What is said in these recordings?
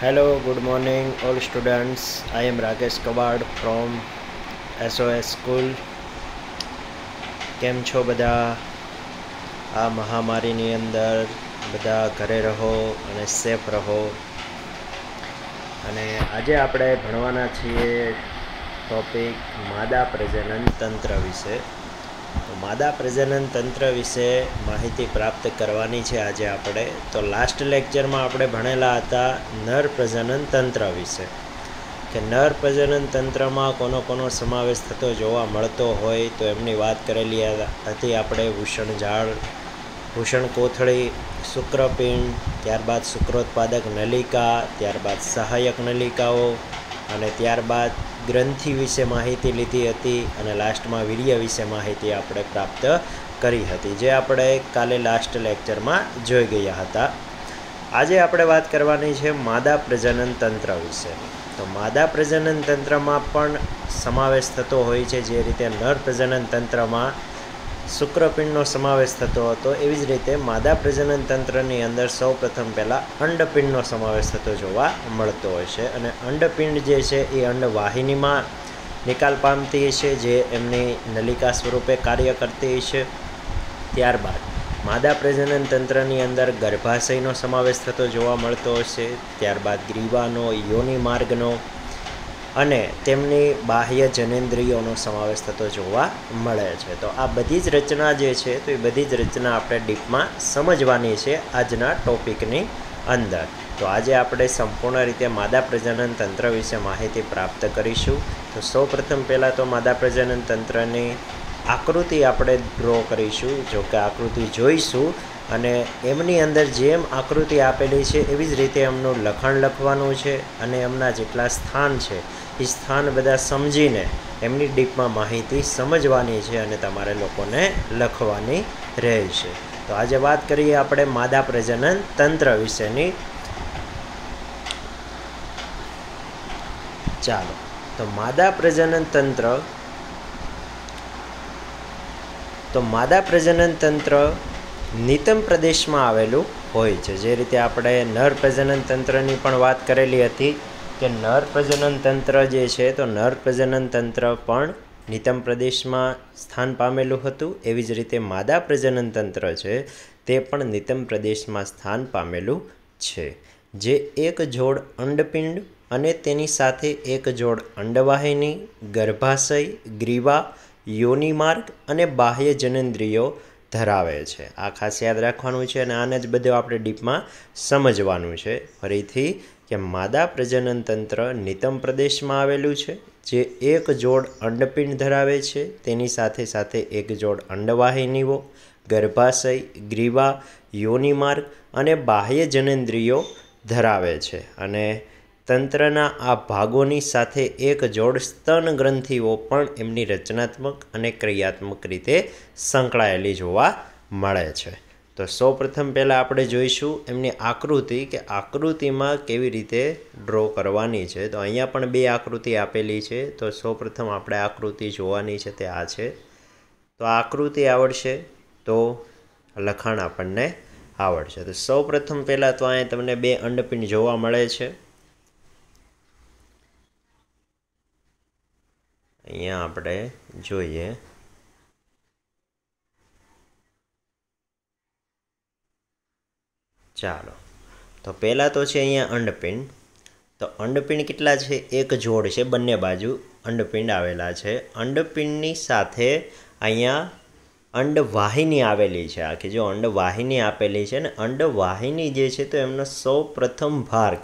Hello, good morning all students. I am Rakesh Kabad from SOS school કેમ છો બધા આ મહામારીની અંદર બધા ઘરે રહો અને સેફ રહો અને આજે આપણે ભણવાના છીએ ટોપિક માદા પ્રજનન તંત્ર વિશે માદા પ્રજનન તંત્ર વિશે માહિતી પ્રાપ્ત કરવાની છે આજે આપણે તો લાસ્ટ લેક્ચરમાં આપણે ભણેલા હતા નર પ્રજનન તંત્ર વિશે કે નર પ્રજનન તંત્રમાં કોનો કોનો સમાવેશ થતો જોવા મળતો હોય તો એમની વાત કરેલી હતી આપણે ભૂષણ ઝાડ ભૂષણ કોથળી શુક્રપિંડ ત્યારબાદ શુક્રોત્પાદક નલિકા ત્યારબાદ સહાયક નલિકાઓ અને ત્યારબાદ ગ્રંથિ વિશે માહિતી લીધી હતી અને લાસ્ટમાં વીર્ય વિશે માહિતી આપણે પ્રાપ્ત કરી હતી જે આપણે કાલે લાસ્ટ લેક્ચરમાં જોઈ ગયા હતા આજે આપણે વાત કરવાની છે માદા પ્રજનન તંત્ર વિશે તો માદા પ્રજનન તંત્રમાં પણ સમાવેશ થતો હોય છે જે રીતે નર પ્રજનન તંત્રમાં શુક્રપિંડનો સમાવેશ થતો હતો એવી જ રીતે માદા પ્રજનન તંત્રની અંદર સૌ પ્રથમ પહેલાં અંડપિંડનો સમાવેશ થતો જોવા મળતો હોય છે અને અંડપિંડ જે છે એ અંડવાહિનીમાં નિકાલ પામતી છે જે એમની નલિકા સ્વરૂપે કાર્ય કરતી છે ત્યારબાદ માદા પ્રજનન તંત્રની અંદર ગર્ભાશયનો સમાવેશ થતો જોવા મળતો હશે ત્યારબાદ ગ્રીવાનો યોનિ માર્ગનો અને તેમની બાહ્ય જનેન્દ્રિયોનો સમાવેશ થતો જોવા મળે છે તો આ બધી જ રચના જે છે તો એ બધી જ રચના આપણે ડીપમાં સમજવાની છે આજના ટોપિકની અંદર તો આજે આપણે સંપૂર્ણ રીતે માદા પ્રજનન તંત્ર વિશે માહિતી પ્રાપ્ત કરીશું તો સૌ પ્રથમ પહેલાં તો માદા પ્રજનન તંત્રની આકૃતિ આપણે ડ્રો કરીશું જો કે આકૃતિ જોઈશું અને એમની અંદર જેમ આકૃતિ આપેલી છે એવી જ રીતે એમનું લખાણ લખવાનું છે અને એમના જેટલા સ્થાન છે એ સ્થાન બધા સમજીને એમની ડીપમાં માહિતી સમજવાની છે અને તમારે લોકોને લખવાની રહેશે તો આજે વાત કરીએ આપણે માદા પ્રજનન તંત્ર વિશેની ચાલો તો માદા પ્રજનન તંત્ર તો માદા પ્રજનન તંત્ર નિતમ પ્રદેશમાં આવેલું હોય છે જે રીતે આપણે નર પ્રજનન તંત્રની પણ વાત કરેલી હતી કે નર પ્રજનન તંત્ર જે છે તો નર પ્રજનન તંત્ર પણ નિતમ પ્રદેશમાં સ્થાન પામેલું હતું એવી જ રીતે માદા પ્રજનન તંત્ર છે તે પણ નિતમ પ્રદેશમાં સ્થાન પામેલું છે જે એક જોડ અંડપિંડ અને તેની સાથે એક જોડ અંડવાહિની ગર્ભાશય ગ્રીવા યોનિમાર્ગ અને બાહ્ય જનેન્દ્રિયો ધરાવે છે આ ખાસ યાદ રાખવાનું છે અને આને જ બધું આપણે ડીપમાં સમજવાનું છે ફરીથી કે માદા પ્રજનન તંત્ર નિતમ પ્રદેશમાં આવેલું છે જે એક જોડ અંડપિંડ ધરાવે છે તેની સાથે સાથે એક જોડ અંડવાહિનીઓ ગર્ભાશય ગ્રીવા યોનિમાર્ગ અને બાહ્ય જનેન્દ્રિયો ધરાવે છે અને તંત્રના આ ભાગોની સાથે એક જોડ સ્તન ગ્રંથિઓ પણ એમની રચનાત્મક અને ક્રિયાત્મક રીતે સંકળાયેલી જોવા મળે છે તો સૌ પ્રથમ પહેલાં આપણે જોઈશું એમની આકૃતિ કે આકૃતિમાં કેવી રીતે ડ્રો કરવાની છે તો અહીંયા પણ બે આકૃતિ આપેલી છે તો સૌ પ્રથમ આપણે આકૃતિ જોવાની છે તે આ છે તો આકૃતિ આવડશે તો લખાણ આપણને આવડશે તો સૌ પ્રથમ પહેલાં તો અહીંયા તમને બે અંડપિંડ જોવા મળે છે અહીંયા આપણે જોઈએ ચાલો તો પહેલાં તો છે અહીંયા અંડપિંડ તો અંડપિંડ કેટલા છે એક જોડ છે બંને બાજુ અંડપિંડ આવેલા છે અંડપિંડની સાથે અહીંયા અંડવાહિની આવેલી છે આખી જો અંડવાહિની આપેલી છે ને અંડવાહિની જે છે તો એમનો સૌ પ્રથમ ભાગ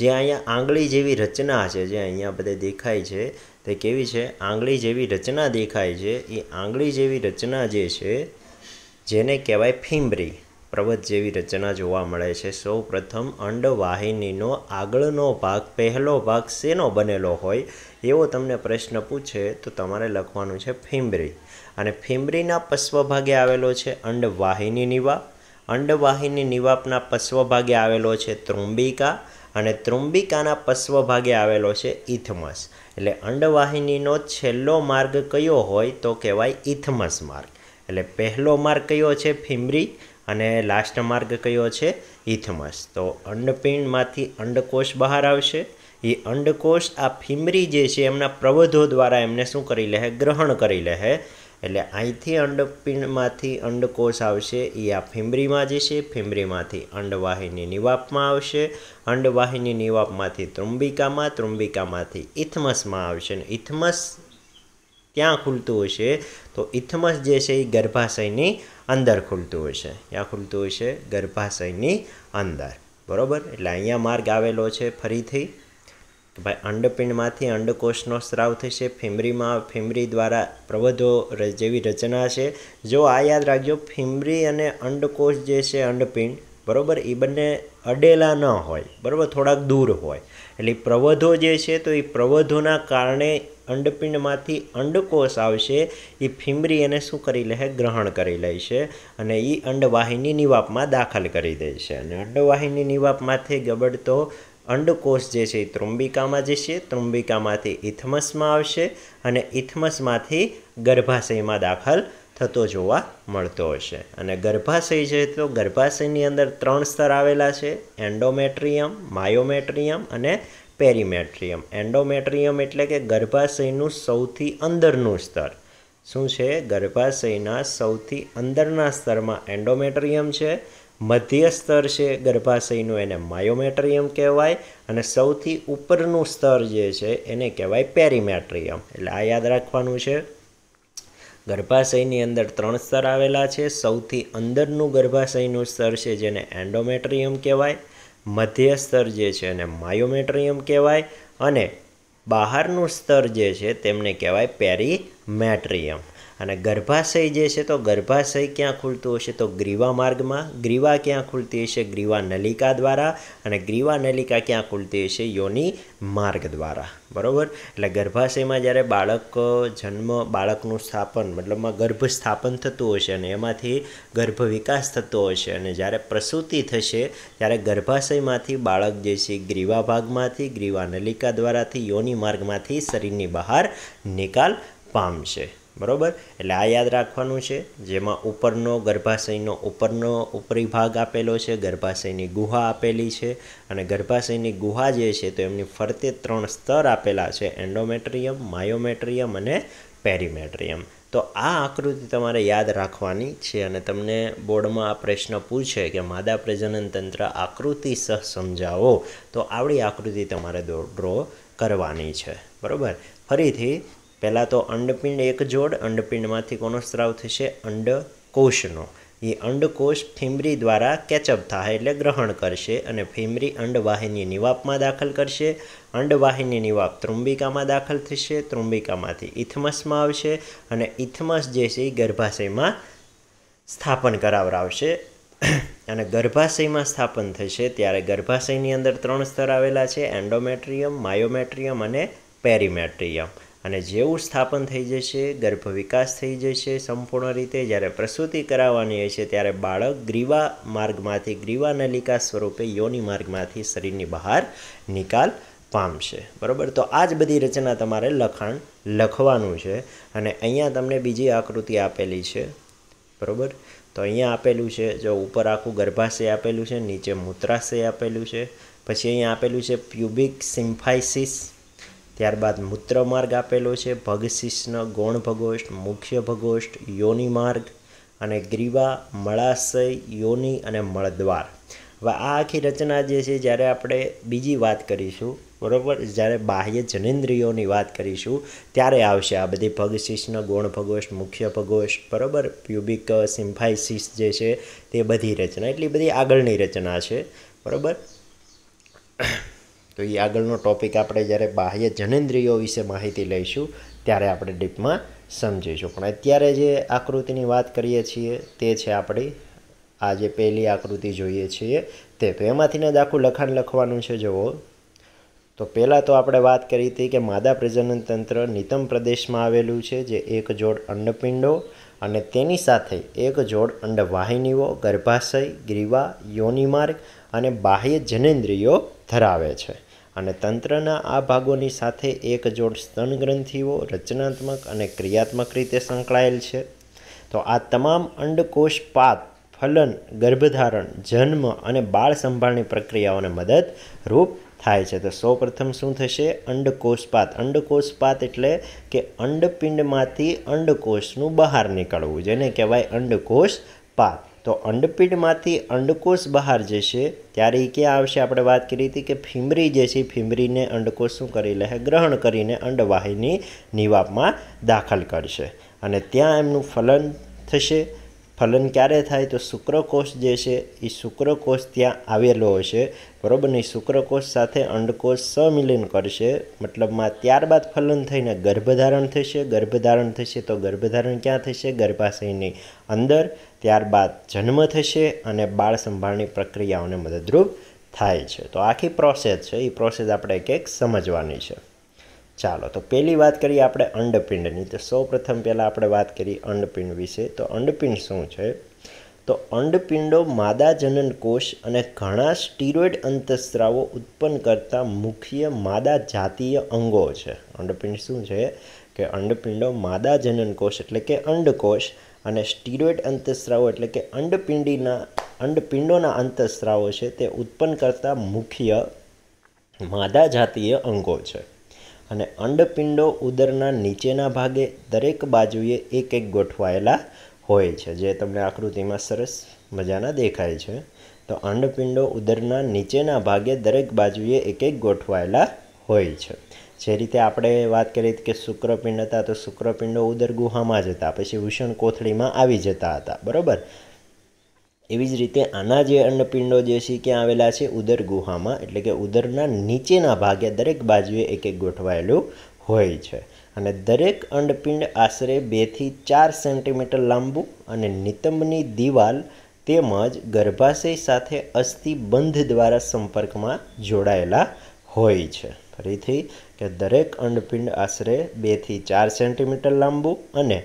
જે અહીંયા આંગળી જેવી રચના છે જે અહીંયા બધે દેખાય છે તે કેવી છે આંગળી જેવી રચના દેખાય છે એ આંગળી જેવી રચના જે છે જેને કહેવાય ફીમરી પર્વત જેવી રચના જોવા મળે છે સૌ પ્રથમ અંડવાહિનીનો આગળનો ભાગ પહેલો ભાગ શેનો બનેલો હોય એવો તમને પ્રશ્ન પૂછે તો તમારે લખવાનું છે ફીમરી અને ફીમરીના પશ્વ ભાગે આવેલો છે અંડવાહિની નિવાપ અંડવાહિની નિવાપના પશ્વ ભાગે આવેલો છે ત્રુંબિકા અને ત્રુંબિકાના પશ્વ ભાગે આવેલો છે ઇથમસ એટલે અંડવાહિનીનો છેલ્લો માર્ગ કયો હોય તો કહેવાય ઇથમસ માર્ગ એટલે પહેલો માર્ગ કયો છે ફિમરી અને લાસ્ટ માર્ગ કયો છે ઇથમસ તો અંડપિંડમાંથી અંડકોષ બહાર આવશે એ અંડકોષ આ ફિમરી જે છે એમના પ્રવધો દ્વારા એમને શું કરી લે ગ્રહણ કરી લે એટલે અહીંથી અંડપિંડમાંથી અંડકોષ આવશે એ આ ફીમરીમાં જશે ફીમરીમાંથી અંડવાહિની નિવાપમાં આવશે અંડવાહિની નિવાપમાંથી ત્રુંબિકામાં ત્રુંબિકામાંથી ઇથમસમાં આવશે અને ઇથમસ ત્યાં ખુલતું હશે તો ઇથમસ જે છે એ ગર્ભાશયની અંદર ખુલતું હશે ક્યાં ખુલતું હશે ગર્ભાશયની અંદર બરાબર એટલે અહીંયા માર્ગ આવેલો છે ફરીથી તો ભાઈ અંડપિંડમાંથી અંડકોષનો સ્ત્રાવ થશે ફેમરીમાં ફેમરી દ્વારા પ્રબધો જેવી રચના છે જો આ યાદ રાખજો ફીમરી અને અંડકોષ જે છે અંડપિંડ બરાબર એ બંને અડેલા ન હોય બરાબર થોડાક દૂર હોય એટલે પ્રવધો જે છે તો એ પ્રવધોના કારણે અંડપિંડમાંથી અંડકોષ આવશે એ ફિમરી એને શું કરી લે ગ્રહણ કરી લે છે અને એ અંડવાહિની નિવાપમાં દાખલ કરી દે છે અને અંડવાહિની નિવાપમાંથી ગબડતો અંડકોષ જે છે એ ત્રુંબિકામાં જશે ત્રુંબિકામાંથી ઇથમસમાં આવશે અને ઇથમસમાંથી ગર્ભાશયમાં દાખલ થતો જોવા મળતો હશે અને ગર્ભાશય છે તો ગર્ભાશયની અંદર ત્રણ સ્તર આવેલા છે એન્ડોમેટ્રિયમ માયોમેટ્રિયમ અને પેરીમેટ્રિયમ એન્ડોમેટ્રિયમ એટલે કે ગર્ભાશયનું સૌથી અંદરનું સ્તર શું છે ગર્ભાશયના સૌથી અંદરના સ્તરમાં એન્ડોમેટ્રિયમ છે મધ્ય સ્તર છે ગર્ભાશયનું એને માયોમેટ્રિયમ કહેવાય અને સૌથી ઉપરનું સ્તર જે છે એને કહેવાય પેરીમેટ્રિયમ એટલે આ યાદ રાખવાનું છે ગર્ભાશયની અંદર ત્રણ સ્તર આવેલા છે સૌથી અંદરનું ગર્ભાશયનું સ્તર છે જેને એન્ડોમેટ્રિયમ કહેવાય મધ્ય સ્તર જે છે એને માયોમેટ્રિયમ કહેવાય અને બહારનું સ્તર જે છે તેમને કહેવાય પેરીમેટ્રિયમ અને ગર્ભાશય જે છે તો ગર્ભાશય ક્યાં ખુલતું હશે તો ગ્રીવા માર્ગમાં ગ્રીવા ક્યાં ખુલતી હશે ગ્રીવા નલિકા દ્વારા અને ગ્રીવા નલિકા ક્યાં ખુલતી હશે યોનિ માર્ગ દ્વારા બરાબર એટલે ગર્ભાશયમાં જ્યારે બાળક જન્મ બાળકનું સ્થાપન મતલબમાં ગર્ભ સ્થાપન થતું હશે અને એમાંથી ગર્ભ વિકાસ થતો હશે અને જ્યારે પ્રસૂતિ થશે ત્યારે ગર્ભાશયમાંથી બાળક જે છે ગ્રીવા ભાગમાંથી ગ્રીવા નલિકા દ્વારાથી યોનિ માર્ગમાંથી શરીરની બહાર નિકાલ પામશે બરાબર એટલે આ યાદ રાખવાનું છે જેમાં ઉપરનો ગર્ભાશયનો ઉપરનો ઉપરી ભાગ આપેલો છે ગર્ભાશયની ગુહા આપેલી છે અને ગર્ભાશયની ગુહા જે છે તો એમની ફરતે ત્રણ સ્તર આપેલા છે એન્ડોમેટ્રિયમ માયોમેટ્રિયમ અને પેરીમેટ્રિયમ તો આ આકૃતિ તમારે યાદ રાખવાની છે અને તમને બોર્ડમાં આ પ્રશ્ન પૂછે કે માદા પ્રજનન તંત્ર આકૃતિ સહ સમજાવો તો આવડી આકૃતિ તમારે ડ્રો કરવાની છે બરાબર ફરીથી પહેલાં તો અંડપિંડ એક જોડ અંડપિંડમાંથી કોનો સ્ત્રાવ થશે અંડકોષનો એ અંડકોષ ફીમરી દ્વારા કેચઅપ થાય એટલે ગ્રહણ કરશે અને ફીમરી અંડવાહિની નિવાપમાં દાખલ કરશે અંડવાહિની નિવાપ ત્રુંબિકામાં દાખલ થશે ત્રુંબિકામાંથી ઇથમસમાં આવશે અને ઇથમસ જે છે એ ગર્ભાશયમાં સ્થાપન કરાવરાવશે અને ગર્ભાશયમાં સ્થાપન થશે ત્યારે ગર્ભાશયની અંદર ત્રણ સ્તર આવેલા છે એન્ડોમેટ્રિયમ માયોમેટ્રિયમ અને પેરીમેટ્રિયમ અને જેવું સ્થાપન થઈ જશે ગર્ભ વિકાસ થઈ જશે સંપૂર્ણ રીતે જ્યારે પ્રસૂતિ કરાવવાની હશે ત્યારે બાળક ગ્રીવા માર્ગમાંથી ગ્રીવા નલિકા સ્વરૂપે યોની માર્ગમાંથી શરીરની બહાર નિકાલ પામશે બરાબર તો આ જ બધી રચના તમારે લખાણ લખવાનું છે અને અહીંયા તમને બીજી આકૃતિ આપેલી છે બરાબર તો અહીંયા આપેલું છે જો ઉપર આખું ગર્ભાશય આપેલું છે નીચે મૂત્રાશય આપેલું છે પછી અહીંયા આપેલું છે પ્યુબિક સિમ્ફાઇસિસ ત્યારબાદ મૂત્ર માર્ગ આપેલો છે ભગશિષ્ણ ગૌણ ભગોષ્ઠ મુખ્ય ભગોષ્ઠ યોનિ માર્ગ અને ગ્રીવા મળાશય યોનિ અને મળદ્વાર હવે આ આખી રચના જે છે જ્યારે આપણે બીજી વાત કરીશું બરાબર જ્યારે બાહ્ય જનેન્દ્રિયોની વાત કરીશું ત્યારે આવશે આ બધી ભગશિષ્ણ ગૌણ ભગોષ્ઠ મુખ્ય ભગોષ્ઠ બરાબર પ્યુબિક સિમ્ફાઇસિસ જે છે તે બધી રચના એટલી બધી આગળની રચના છે બરાબર તો એ આગળનો ટોપિક આપણે જ્યારે બાહ્ય જનેન્દ્રિયો વિશે માહિતી લઈશું ત્યારે આપણે ડીપમાં સમજીશું પણ અત્યારે જે આકૃતિની વાત કરીએ છીએ તે છે આપણી આ જે પહેલી આકૃતિ જોઈએ છીએ તે તો એમાંથીને જ આખું લખાણ લખવાનું છે જુઓ તો પહેલાં તો આપણે વાત કરી હતી કે માદા પ્રજનન તંત્ર નિતમ પ્રદેશમાં આવેલું છે જે એક જોડ અંડપિંડો અને તેની સાથે એક જોડ અંડવાહિનીઓ ગર્ભાશય ગ્રીવા યોનિમાર્ગ અને બાહ્ય જનેન્દ્રિયો ધરાવે છે અને તંત્રના આ ભાગોની સાથે એક જોડ સ્તનગ્રંથિઓ રચનાત્મક અને ક્રિયાત્મક રીતે સંકળાયેલ છે તો આ તમામ અંડકોષ પાત ફલન ગર્ભધારણ જન્મ અને બાળ સંભાળની પ્રક્રિયાઓને મદદરૂપ થાય છે તો સૌપ્રથમ શું થશે અંડકોષપાત અંડકોષપાત એટલે કે અંડપિંડમાંથી અંડકોષનું બહાર નીકળવું જેને કહેવાય અંડકોષ પાત તો અંડપીઠમાંથી અંડકોષ બહાર જશે ત્યારે એ ક્યાં આવશે આપણે વાત કરી હતી કે ફીમરી જે છે ફીમરીને અંડકોષ શું કરી લે ગ્રહણ કરીને અંડવાહિની નિવાપમાં દાખલ કરશે અને ત્યાં એમનું ફલન થશે ફલન ક્યારે થાય તો શુક્રકોષ જે છે એ શુક્રકોષ ત્યાં આવેલો હશે બરાબર ને શુક્રકોષ સાથે અંડકોષ સમિલન કરશે મતલબમાં ત્યારબાદ ફલન થઈને ગર્ભધારણ થશે ગર્ભધારણ થશે તો ગર્ભધારણ ક્યાં થશે ગર્ભાશયની અંદર ત્યારબાદ જન્મ થશે અને બાળ સંભાળની પ્રક્રિયાઓને મદદરૂપ થાય છે તો આખી પ્રોસેસ છે એ પ્રોસેસ આપણે એક એક સમજવાની છે ચાલો તો પહેલી વાત કરીએ આપણે અંડપિંડની તો સૌપ્રથમ પહેલાં આપણે વાત કરીએ અંડપિંડ વિશે તો અંડપિંડ શું છે તો અંડપિંડો માદા જનન કોષ અને ઘણા સ્ટીરોઇડ અંતસ્ત્રાવો ઉત્પન્ન કરતા મુખ્ય માદા જાતીય અંગો છે અંડપિંડ શું છે કે અંડપિંડો માદા જનન કોષ એટલે કે અંડકોષ અને સ્ટીરોઇડ અંતઃસ્રાવો એટલે કે અંડપિંડીના અંડપિંડોના અંતઃસ્રાવો છે તે ઉત્પન્ન કરતા મુખ્ય માદા જાતીય અંગો છે અને અંડપિંડો ઉદરના નીચેના ભાગે દરેક બાજુએ એક એક ગોઠવાયેલા હોય છે જે તમને આકૃતિમાં સરસ મજાના દેખાય છે તો અંડપિંડો ઉદરના નીચેના ભાગે દરેક બાજુએ એક એક ગોઠવાયેલા હોય છે જે રીતે આપણે વાત કરી કે શુક્રપિંડ હતા તો શુક્રપિંડો ઉદર ગુહામાં જ હતા પછી વૃષણ કોથળીમાં આવી જતા હતા બરાબર એવી જ રીતે આના જે અન્નપિંડો જે છે ક્યાં આવેલા છે ઉદર ગુહામાં એટલે કે ઉદરના નીચેના ભાગે દરેક બાજુએ એક એક ગોઠવાયેલું હોય છે અને દરેક અંડપિંડ આશરે બેથી ચાર સેન્ટીમીટર લાંબુ અને નિતંબની દિવાલ તેમજ ગર્ભાશય સાથે અસ્થિબંધ દ્વારા સંપર્કમાં જોડાયેલા હોય છે ફરીથી કે દરેક અંડપિંડ આશરે બેથી ચાર સેન્ટીમીટર લાંબુ અને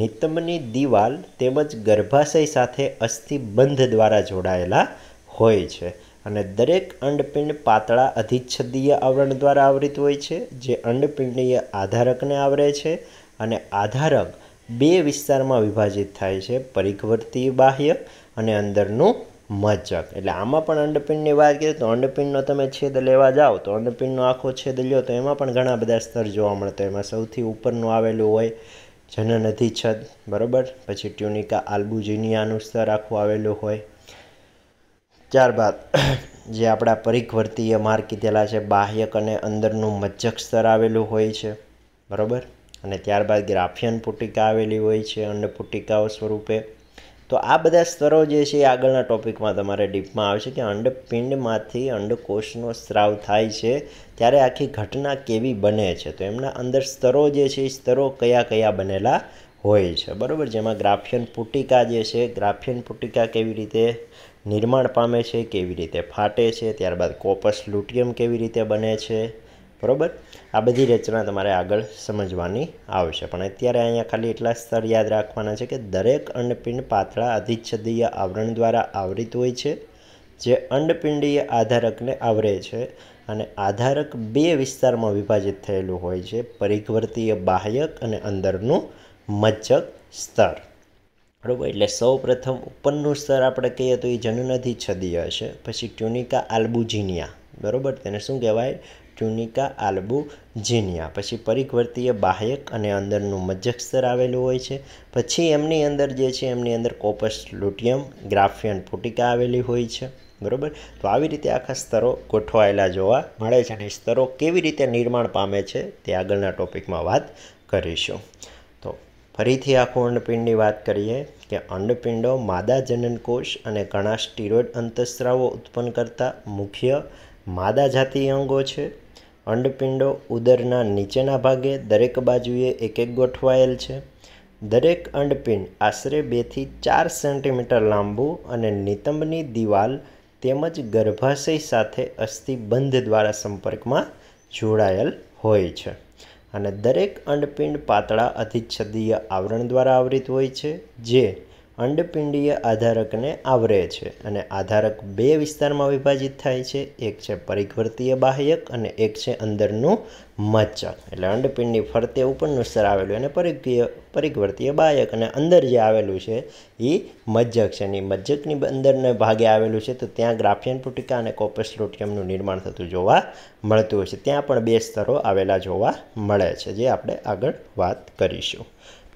નિતમની દિવાલ તેમજ ગર્ભાશય સાથે અસ્થિબંધ દ્વારા જોડાયેલા હોય છે અને દરેક અંડપિંડ પાતળા અધિચ્છદીય આવરણ દ્વારા આવરિત હોય છે જે અંડપિંડીય આધારકને આવરે છે અને આધારક બે વિસ્તારમાં વિભાજિત થાય છે પરિઘવર્તી બાહ્ય અને અંદરનું મચક એટલે આમાં પણ અંડપિંડની વાત કરીએ તો અંડપિંડનો તમે છેદ લેવા જાઓ તો અંડપિંડનો આખો છેદ લ્યો તો એમાં પણ ઘણા બધા સ્તર જોવા મળતા એમાં સૌથી ઉપરનું આવેલું હોય જનન અધિચ્છદ બરાબર પછી ટ્યુનિકા આલ્બુજીનિયાનું સ્તર આખું આવેલું હોય ત્યારબાદ જે આપણા પરિઘવર્તીય માર્ગ કીધેલા છે બાહ્યક અને અંદરનું મજ્જક સ્તર આવેલું હોય છે બરાબર અને ત્યારબાદ ગ્રાફિયન પુટિકા આવેલી હોય છે અન્નપુટિકાઓ સ્વરૂપે તો આ બધા સ્તરો જે છે એ આગળના ટોપિકમાં તમારે ડીપમાં આવશે કે અંડપિંડમાંથી અંડકોષનો સ્ત્રાવ થાય છે ત્યારે આખી ઘટના કેવી બને છે તો એમના અંદર સ્તરો જે છે એ સ્તરો કયા કયા બનેલા હોય છે બરાબર જેમાં ગ્રાફિયન પુટિકા જે છે ગ્રાફિયન પુટિકા કેવી રીતે નિર્માણ પામે છે કેવી રીતે ફાટે છે ત્યારબાદ કોપસ લ્યુટિયમ કેવી રીતે બને છે બરાબર આ બધી રચના તમારે આગળ સમજવાની આવશે પણ અત્યારે અહીંયા ખાલી એટલા સ્તર યાદ રાખવાના છે કે દરેક અંડપિંડ પાતળા અધિચ્છદીય આવરણ દ્વારા આવરિત હોય છે જે અંડપિંડીય આધારકને આવરે છે અને આધારક બે વિસ્તારમાં વિભાજિત થયેલું હોય છે પરિઘવર્તીય બાહ્યક અને અંદરનું મજ્જક સ્તર બરાબર એટલે સૌ પ્રથમ ઉપરનું સ્તર આપણે કહીએ તો એ જનનથી છદીય હશે પછી ટ્યુનિકા આલ્બુજિનિયા બરોબર તેને શું કહેવાય ટ્યુનિકા જીનિયા પછી પરિવર્તીય બાહ્યક અને અંદરનું મજ્જક સ્તર આવેલું હોય છે પછી એમની અંદર જે છે એમની અંદર કોપસ લુટિયમ ગ્રાફિયન પુટિકા આવેલી હોય છે બરાબર તો આવી રીતે આખા સ્તરો ગોઠવાયેલા જોવા મળે છે અને સ્તરો કેવી રીતે નિર્માણ પામે છે તે આગળના ટોપિકમાં વાત કરીશું તો ફરીથી આખું અંડપિંડની વાત કરીએ કે અંડપિંડો માદા જનનકોષ અને ઘણા સ્ટીરોઇડ અંતસ્ત્રાવો ઉત્પન્ન કરતા મુખ્ય માદા જાતીય અંગો છે અંડપિંડો ઉદરના નીચેના ભાગે દરેક બાજુએ એક એક ગોઠવાયેલ છે દરેક અંડપિંડ આશરે બેથી ચાર સેન્ટીમીટર લાંબુ અને નિતંબની દિવાલ તેમજ ગર્ભાશય સાથે અસ્થિબંધ દ્વારા સંપર્કમાં જોડાયેલ હોય છે અને દરેક અંડપિંડ પાતળા અધિચ્છદીય આવરણ દ્વારા આવરિત હોય છે જે અંડપિંડીય આધારકને આવરે છે અને આધારક બે વિસ્તારમાં વિભાજિત થાય છે એક છે પરિઘવર્તીય બાહ્યક અને એક છે અંદરનું મચ્છક એટલે અંડપિંડની ફરતે ઉપરનું સ્તર આવેલું અને પરિઘીય પરિઘવર્તીય બાહ્યક અને અંદર જે આવેલું છે એ મજ્જક છે અને એ મજ્જકની અંદરને ભાગે આવેલું છે તો ત્યાં ગ્રાફિયન પુટિકા અને કોપસ નિર્માણ થતું જોવા મળતું હોય છે ત્યાં પણ બે સ્તરો આવેલા જોવા મળે છે જે આપણે આગળ વાત કરીશું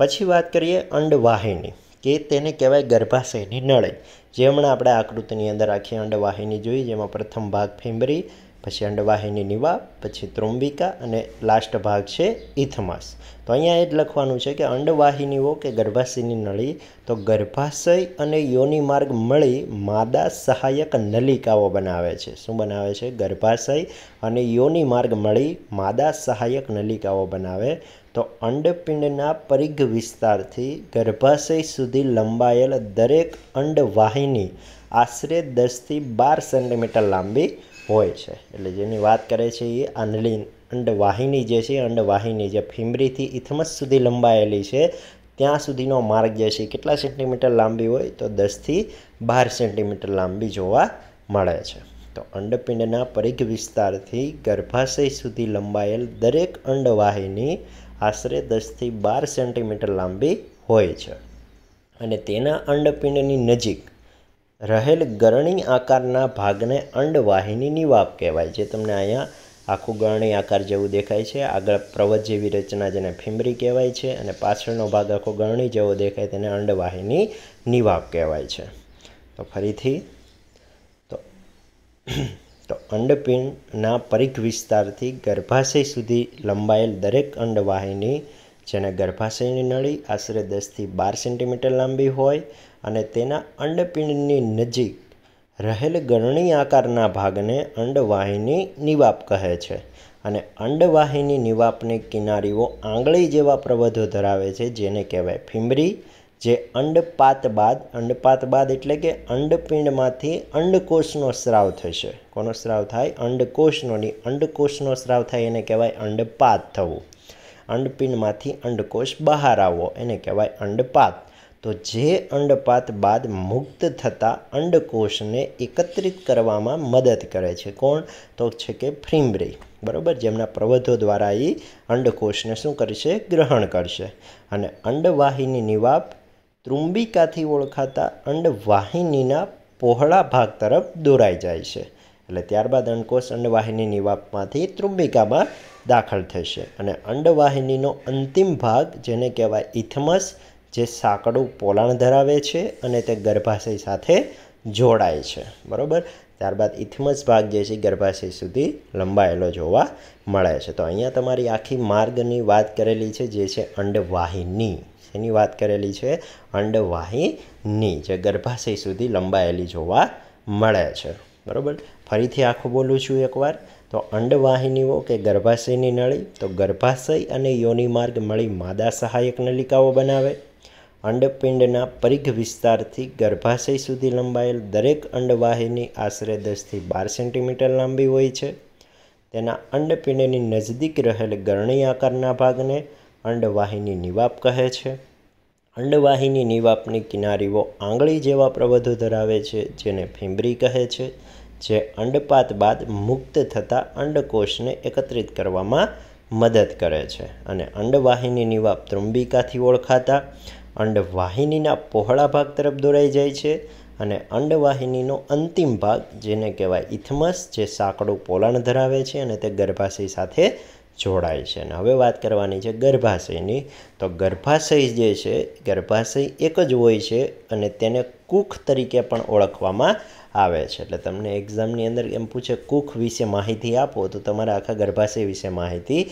પછી વાત કરીએ અંડવાહિની કે તેને કહેવાય ગર્ભાશયની નળી જે હમણાં આપણે આકૃતિની અંદર આખી અંડવાહિની જોઈ જેમાં પ્રથમ ભાગ ફીંબરી પછી અંડવાહિની નિવા પછી ત્રુંબિકા અને લાસ્ટ ભાગ છે ઇથમસ તો અહીંયા એ જ લખવાનું છે કે અંડવાહિનીઓ કે ગર્ભાશયની નળી તો ગર્ભાશય અને યોનિ માર્ગ મળી માદા સહાયક નલિકાઓ બનાવે છે શું બનાવે છે ગર્ભાશય અને યોનિ માર્ગ મળી માદા સહાયક નલિકાઓ બનાવે તો અંડપિંડના પરિઘ વિસ્તારથી ગર્ભાશય સુધી લંબાયેલ દરેક અંડવાહિની આશરે દસથી બાર સેન્ટીમીટર લાંબી હોય છે એટલે જેની વાત કરે છે એ આંધળી અંડવાહિની જે છે અંડવાહિની જે ફિમરીથી ઇથમસ સુધી લંબાયેલી છે ત્યાં સુધીનો માર્ગ જે છે કેટલા સેન્ટીમીટર લાંબી હોય તો દસથી બાર સેન્ટીમીટર લાંબી જોવા મળે છે તો અંડપિંડના પરિઘ વિસ્તારથી ગર્ભાશય સુધી લંબાયેલ દરેક અંડવાહિની આશરે દસથી બાર સેન્ટીમીટર લાંબી હોય છે અને તેના અંડપિંડની નજીક રહેલ ગરણી આકારના ભાગને અંડવાહિનીની વાપ કહેવાય જે તમને અહીંયા આખું ગરણી આકાર જેવું દેખાય છે આગળ પ્રવત જેવી રચના જેને ફિમરી કહેવાય છે અને પાછળનો ભાગ આખો ગરણી જેવો દેખાય તેને અંડવાહિની નિવાપ કહેવાય છે તો ફરીથી તો તો અંડપિંડના પરિઘ વિસ્તારથી ગર્ભાશય સુધી લંબાયેલ દરેક અંડવાહિની જેને ગર્ભાશયની નળી આશરે દસથી બાર સેન્ટીમીટર લાંબી હોય અને તેના અંડપિંડની નજીક રહેલ ગરણી આકારના ભાગને અંડવાહિની નિવાપ કહે છે અને અંડવાહિની નિવાપની કિનારીઓ આંગળી જેવા પ્રબંધો ધરાવે છે જેને કહેવાય ફિમરી જે અંડપાત બાદ અંડપાત બાદ એટલે કે અંડપિંડમાંથી અંડકોષનો સ્રાવ થશે કોનો સ્રાવ થાય અંડકોષનો નહીં અંડકોષનો સ્રાવ થાય એને કહેવાય અંડપાત થવું અંડપિંડમાંથી અંડકોષ બહાર આવવો એને કહેવાય અંડપાત તો જે અંડપાત બાદ મુક્ત થતા અંડકોષને એકત્રિત કરવામાં મદદ કરે છે કોણ તો છે કે ફ્રીમ્બ્રી બરાબર જેમના પ્રવધો દ્વારા એ અંડકોષને શું કરશે ગ્રહણ કરશે અને અંડવાહિની નિવાપ ત્રુંબિકાથી ઓળખાતા અંડવાહિનીના પહોળા ભાગ તરફ દોરાઈ જાય છે એટલે ત્યારબાદ અંડકોષ અંડવાહિની નિવાપમાંથી ત્રુંબિકામાં દાખલ થશે અને અંડવાહિનીનો અંતિમ ભાગ જેને કહેવાય ઇથમસ જે સાંકડું પોલાણ ધરાવે છે અને તે ગર્ભાશય સાથે જોડાય છે બરાબર ત્યારબાદ ઇથમસ ભાગ જે છે ગર્ભાશય સુધી લંબાયેલો જોવા મળે છે તો અહીંયા તમારી આખી માર્ગની વાત કરેલી છે જે છે અંડવાહિની એની વાત કરેલી છે અંડવાહિની જે ગર્ભાશય સુધી લંબાયેલી જોવા મળે છે બરાબર ફરીથી આખું બોલું છું એકવાર તો અંડવાહિનીઓ કે ગર્ભાશયની નળી તો ગર્ભાશય અને યોનિ માર્ગ મળી માદા સહાયક નલિકાઓ બનાવે અંડપિંડના પરિઘ વિસ્તારથી ગર્ભાશય સુધી લંબાયેલ દરેક અંડવાહિની આશરે દસથી બાર સેન્ટીમીટર લાંબી હોય છે તેના અંડપિંડની નજદીક રહેલ ગરણી આકારના ભાગને અંડવાહિની નિવાપ કહે છે અંડવાહિની નિવાપની કિનારીઓ આંગળી જેવા પ્રબંધો ધરાવે છે જેને ફીંબરી કહે છે જે અંડપાત બાદ મુક્ત થતા અંડકોષને એકત્રિત કરવામાં મદદ કરે છે અને અંડવાહિની નિવાપ ત્રુંબિકાથી ઓળખાતા અંડવાહિનીના પહોળા ભાગ તરફ દોરાઈ જાય છે અને અંડવાહિનીનો અંતિમ ભાગ જેને કહેવાય ઇથમસ જે સાંકડું પોલાણ ધરાવે છે અને તે ગર્ભાશય સાથે જોડાય છે અને હવે વાત કરવાની છે ગર્ભાશયની તો ગર્ભાશય જે છે ગર્ભાશય એક જ હોય છે અને તેને કુખ તરીકે પણ ઓળખવામાં આવે છે એટલે તમને એક્ઝામની અંદર એમ પૂછે કુખ વિશે માહિતી આપો તો તમારે આખા ગર્ભાશય વિશે માહિતી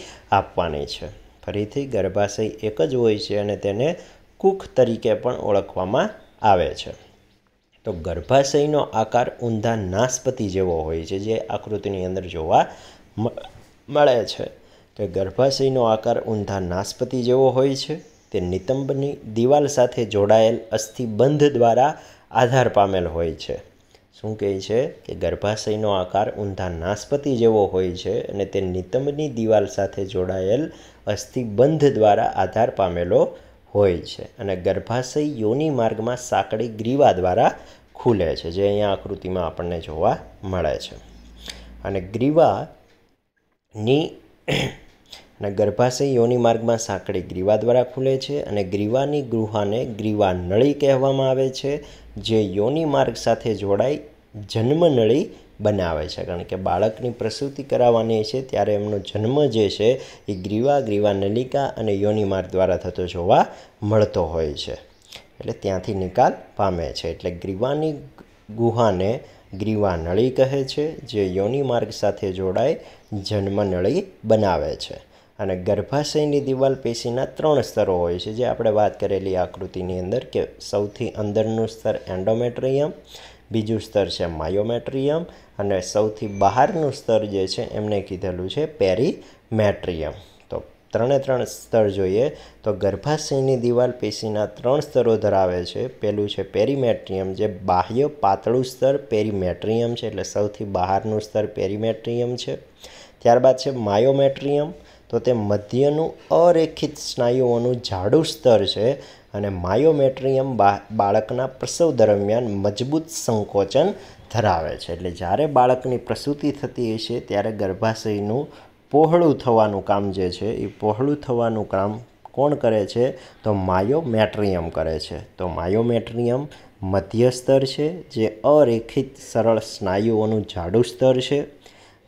આપવાની છે ફરીથી ગર્ભાશય એક જ હોય છે અને તેને કુક તરીકે પણ ઓળખવામાં આવે છે તો ગર્ભાશયનો આકાર ઊંધા નાસ્પતિ જેવો હોય છે જે આકૃતિની અંદર જોવા મળે છે કે ગર્ભાશયનો આકાર ઊંધા નાસ્પતિ જેવો હોય છે તે નિતંબની દિવાલ સાથે જોડાયેલ અસ્થિબંધ દ્વારા આધાર પામેલ હોય છે શું કહે છે કે ગર્ભાશયનો આકાર ઊંધા નાસ્પતિ જેવો હોય છે અને તે નિતંબની દિવાલ સાથે જોડાયેલ અસ્થિબંધ દ્વારા આધાર પામેલો હોય છે અને ગર્ભાશય યોની માર્ગમાં સાંકડી ગ્રીવા દ્વારા ખુલે છે જે અહીંયા આકૃતિમાં આપણને જોવા મળે છે અને ગ્રીવાની અને ગર્ભાશય યોની માર્ગમાં સાંકડી ગ્રીવા દ્વારા ખુલે છે અને ગ્રીવાની ગૃહાને ગ્રીવા નળી કહેવામાં આવે છે જે યોનિ માર્ગ સાથે જોડાઈ જન્મનળી બનાવે છે કારણ કે બાળકની પ્રસૂતિ કરાવવાની છે ત્યારે એમનો જન્મ જે છે એ ગ્રીવા ગ્રીવા નલિકા અને યોનિમાર્ગ દ્વારા થતો જોવા મળતો હોય છે એટલે ત્યાંથી નિકાલ પામે છે એટલે ગ્રીવાની ગુહાને ગ્રીવા નળી કહે છે જે યોનિમાર્ગ સાથે જોડાય જન્મનળી બનાવે છે અને ગર્ભાશયની દિવાલ પેશીના ત્રણ સ્તરો હોય છે જે આપણે વાત કરેલી આકૃતિની અંદર કે સૌથી અંદરનું સ્તર એન્ડોમેટ્રિયમ બીજું સ્તર છે માયોમેટ્રિયમ અને સૌથી બહારનું સ્તર જે છે એમણે કીધેલું છે પેરીમેટ્રિયમ તો ત્રણે ત્રણ સ્તર જોઈએ તો ગર્ભાશયની દિવાલ પેશીના ત્રણ સ્તરો ધરાવે છે પહેલું છે પેરીમેટ્રિયમ જે બાહ્ય પાતળું સ્તર પેરીમેટ્રિયમ છે એટલે સૌથી બહારનું સ્તર પેરીમેટ્રિયમ છે ત્યારબાદ છે માયોમેટ્રિયમ તો તે મધ્યનું અરેખિત સ્નાયુઓનું જાડું સ્તર છે અને માયોમેટ્રિયમ બાળકના પ્રસવ દરમિયાન મજબૂત સંકોચન ધરાવે છે એટલે જ્યારે બાળકની પ્રસૂતિ થતી હોય છે ત્યારે ગર્ભાશયનું પહોળું થવાનું કામ જે છે એ પહોળું થવાનું કામ કોણ કરે છે તો માયોમેટ્રિયમ કરે છે તો માયોમેટ્રિયમ મધ્ય સ્તર છે જે અરેખિત સરળ સ્નાયુઓનું જાડું સ્તર છે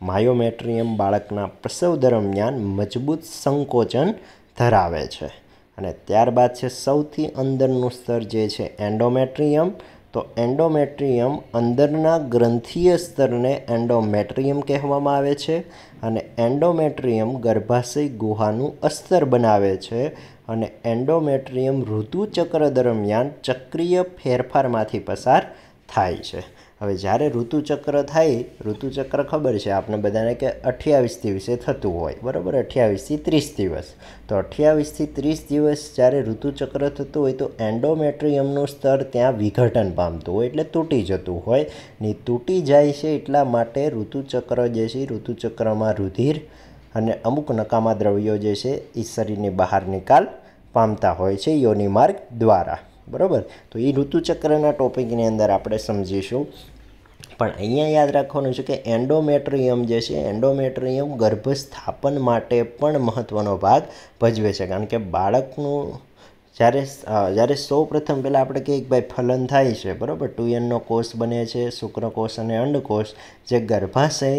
માયોમેટ્રિયમ બાળકના પ્રસવ દરમિયાન મજબૂત સંકોચન ધરાવે છે અને ત્યારબાદ છે સૌથી અંદરનું સ્તર જે છે એન્ડોમેટ્રિયમ તો એન્ડોમેટ્રિયમ અંદરના ગ્રંથિય સ્તરને એન્ડોમેટ્રિયમ કહેવામાં આવે છે અને એન્ડોમેટ્રિયમ ગર્ભાશય ગુહાનું અસ્તર બનાવે છે અને એન્ડોમેટ્રિયમ ઋતુચક્ર દરમિયાન ચક્રીય ફેરફારમાંથી પસાર થાય છે હવે જ્યારે ઋતુચક્ર થાય ઋતુચક્ર ખબર છે આપણે બધાને કે અઠ્યાવીસ દિવસે થતું હોય બરાબર અઠ્યાવીસથી ત્રીસ દિવસ તો અઠ્યાવીસથી ત્રીસ દિવસ જ્યારે ઋતુચક્ર થતું હોય તો એન્ડોમેટ્રિયમનું સ્તર ત્યાં વિઘટન પામતું હોય એટલે તૂટી જતું હોય ને તૂટી જાય છે એટલા માટે ઋતુચક્ર જે છે ઋતુચક્રમાં રુધિર અને અમુક નકામા દ્રવ્યો જે છે એ શરીરની બહાર નિકાલ પામતા હોય છે યોનિમાર્ગ દ્વારા બરાબર તો એ ઋતુચક્રના ટોપિકની અંદર આપણે સમજીશું પણ અહીંયા યાદ રાખવાનું છે કે એન્ડોમેટ્રિયમ જે છે એન્ડોમેટ્રિયમ ગર્ભસ્થાપન માટે પણ મહત્ત્વનો ભાગ ભજવે છે કારણ કે બાળકનું જ્યારે જ્યારે સૌ પ્રથમ પહેલાં આપણે કહીએ કે ભાઈ ફલન થાય છે બરાબર ટુ એનનો કોષ બને છે શુક્રકોષ અને અંડકોષ જે ગર્ભાશય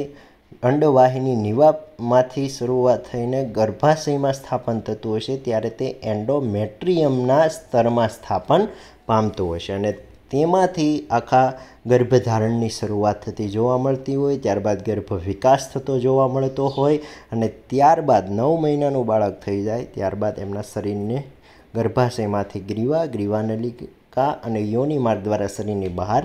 અંડવાહિની નિવામાંથી શરૂઆત થઈને ગર્ભાશયમાં સ્થાપન થતું હશે ત્યારે તે એન્ડોમેટ્રિયમના સ્તરમાં સ્થાપન પામતું હશે અને તેમાંથી આખા ગર્ભધારણની શરૂઆત થતી જોવા મળતી હોય ત્યારબાદ ગર્ભ વિકાસ થતો જોવા મળતો હોય અને ત્યારબાદ નવ મહિનાનું બાળક થઈ જાય ત્યારબાદ એમના શરીરને ગર્ભાશયમાંથી ગ્રીવા ગ્રીવાનલિકા અને યોની માર્ગ દ્વારા શરીરની બહાર